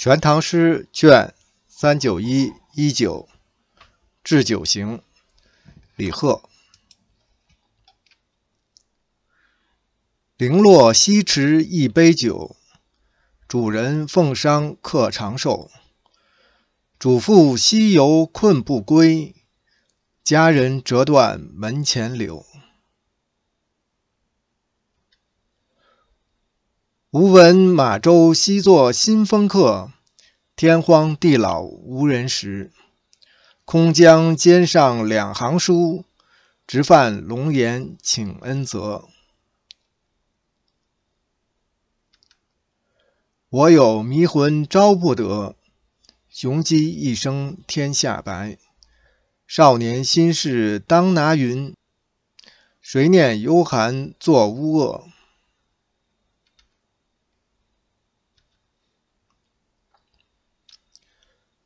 《全唐诗》卷三九一一九，《置酒行》，李贺。零落西池一杯酒，主人奉觞客长寿。主妇西游困不归，佳人折断门前柳。吾闻马州西作新风客，天荒地老无人识。空将肩上两行书，直犯龙颜请恩泽。我有迷魂招不得，雄鸡一声天下白。少年心事当拿云，谁念幽寒作乌呃。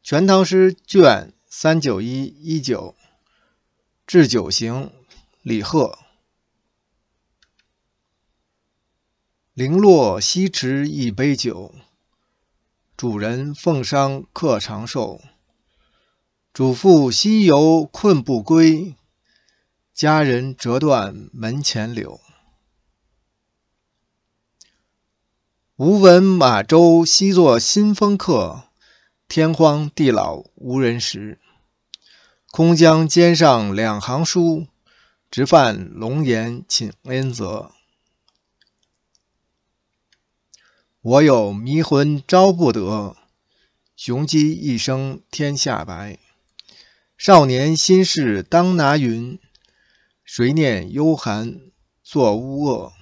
《全唐诗》卷三九一一九，《置酒行》李贺。零落西池一杯酒，主人奉觞客长寿。主妇西游困不归，佳人折断门前柳。吴闻马周西作新风客。天荒地老无人识，空将肩上两行书，直犯龙颜请恩泽。我有迷魂招不得，雄鸡一声天下白。少年心事当拿云，谁念幽寒作乌恶？